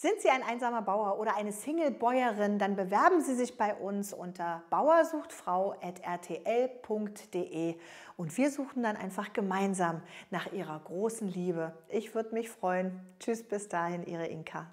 Sind Sie ein einsamer Bauer oder eine Single-Bäuerin, dann bewerben Sie sich bei uns unter bauersuchtfrau.rtl.de und wir suchen dann einfach gemeinsam nach Ihrer großen Liebe. Ich würde mich freuen. Tschüss, bis dahin, Ihre Inka.